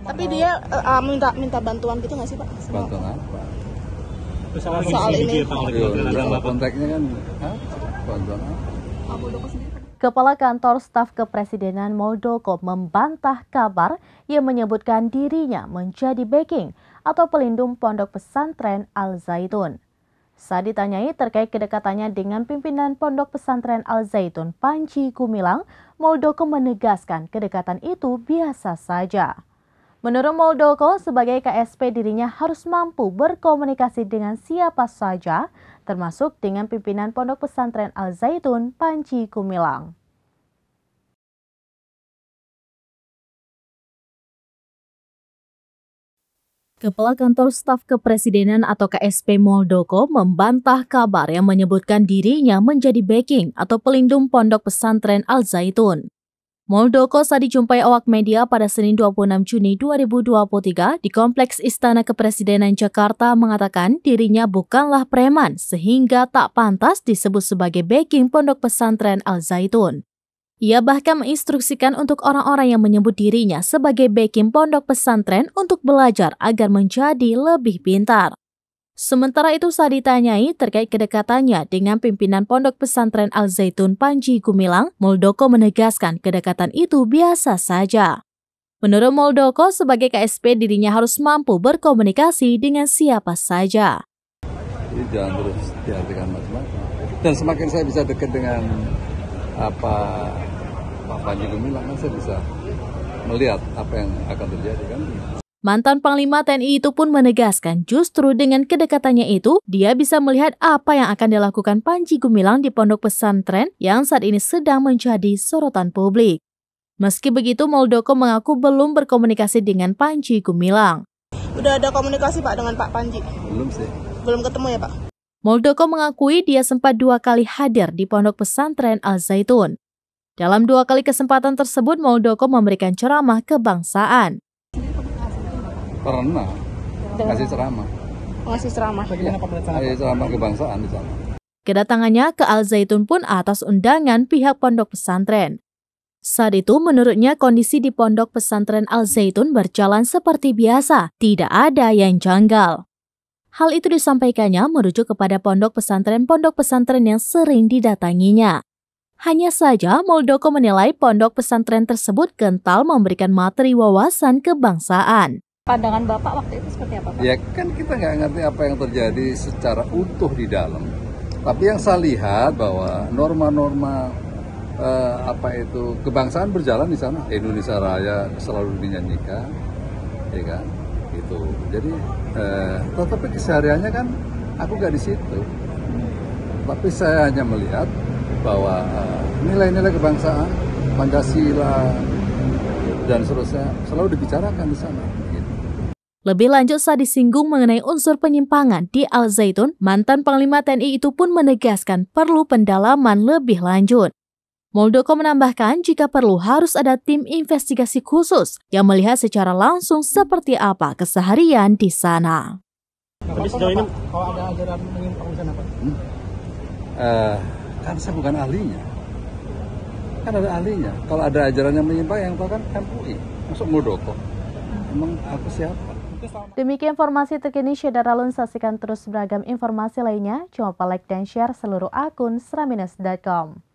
Tapi dia uh, minta minta bantuan gitu nggak sih pak? bantuan apa? Soal, soal ini. Berapa iya, iya, iya, kan? Hah? Bantuan apa? Kepala Kantor Staf Kepresidenan Muldoko membantah kabar yang menyebutkan dirinya menjadi backing atau pelindung pondok pesantren Al Zaitun. Saat ditanyai terkait kedekatannya dengan pimpinan pondok pesantren Al Zaitun Panji Kumilang, Muldoko menegaskan kedekatan itu biasa saja. Menurut Moldoko, sebagai KSP dirinya harus mampu berkomunikasi dengan siapa saja, termasuk dengan pimpinan Pondok Pesantren Al-Zaitun, Panci Kumilang. Kepala Kantor Staf Kepresidenan atau KSP Moldoko membantah kabar yang menyebutkan dirinya menjadi backing atau pelindung pondok pesantren Al Zaitun. Muldoko saat dijumpai awak media pada Senin 26 Juni 2023 di Kompleks Istana Kepresidenan Jakarta mengatakan dirinya bukanlah preman sehingga tak pantas disebut sebagai backing pondok pesantren Al-Zaitun. Ia bahkan menginstruksikan untuk orang-orang yang menyebut dirinya sebagai backing pondok pesantren untuk belajar agar menjadi lebih pintar. Sementara itu saat ditanyai terkait kedekatannya dengan pimpinan pondok pesantren Al-Zaitun Panji Gumilang, Muldoko menegaskan kedekatan itu biasa saja. Menurut Muldoko, sebagai KSP dirinya harus mampu berkomunikasi dengan siapa saja. jangan terus diartikan macam-macam. Dan semakin saya bisa dekat dengan apa Pak Panji Gumilang, kan saya bisa melihat apa yang akan terjadi kan. Mantan Panglima TNI itu pun menegaskan justru dengan kedekatannya itu, dia bisa melihat apa yang akan dilakukan Panji Gumilang di pondok pesantren yang saat ini sedang menjadi sorotan publik. Meski begitu, Muldoko mengaku belum berkomunikasi dengan Panji Gumilang. Udah ada komunikasi Pak dengan Pak Panji? Belum sih. Belum ketemu ya Pak? Muldoko mengakui dia sempat dua kali hadir di pondok pesantren Al-Zaitun. Dalam dua kali kesempatan tersebut, Muldoko memberikan ceramah kebangsaan. Pernah. Kasih ceramah. Ngasih ceramah. Ya, ceramah kebangsaan di sana. Kedatangannya ke Al Zaitun pun atas undangan pihak pondok pesantren. Saat itu menurutnya kondisi di pondok pesantren Al Zaitun berjalan seperti biasa, tidak ada yang janggal. Hal itu disampaikannya merujuk kepada pondok pesantren-pondok pesantren yang sering didatanginya. Hanya saja Muldoko menilai pondok pesantren tersebut kental memberikan materi wawasan kebangsaan. Pandangan Bapak waktu itu seperti apa Pak? Ya kan kita nggak ngerti apa yang terjadi secara utuh di dalam. Tapi yang saya lihat bahwa norma-norma eh, apa itu kebangsaan berjalan di sana. Indonesia Raya selalu dinyanyikan, ya kan? Itu. Jadi eh, tetapi kesehariannya kan aku nggak di situ. Tapi saya hanya melihat bahwa eh, nilai-nilai kebangsaan, Pancasila dan seterusnya selalu dibicarakan di sana. Lebih lanjut saat disinggung mengenai unsur penyimpangan di Al-Zaitun, mantan Panglima TNI itu pun menegaskan perlu pendalaman lebih lanjut. Muldoko menambahkan jika perlu harus ada tim investigasi khusus yang melihat secara langsung seperti apa keseharian di sana. Tapi sejauh ini kalau ada ajaran menyimpang di sana Pak? Hmm? Uh, kan saya bukan ahlinya. Kan ada ahlinya. Kalau ada ajaran yang menyimpang yang tahu kan MUI. Masuk Muldoko. Emang aku siapa? Demikian informasi terkini Alun saksikan terus beragam informasi lainnya. Coba like dan share seluruh akun seraminus.com.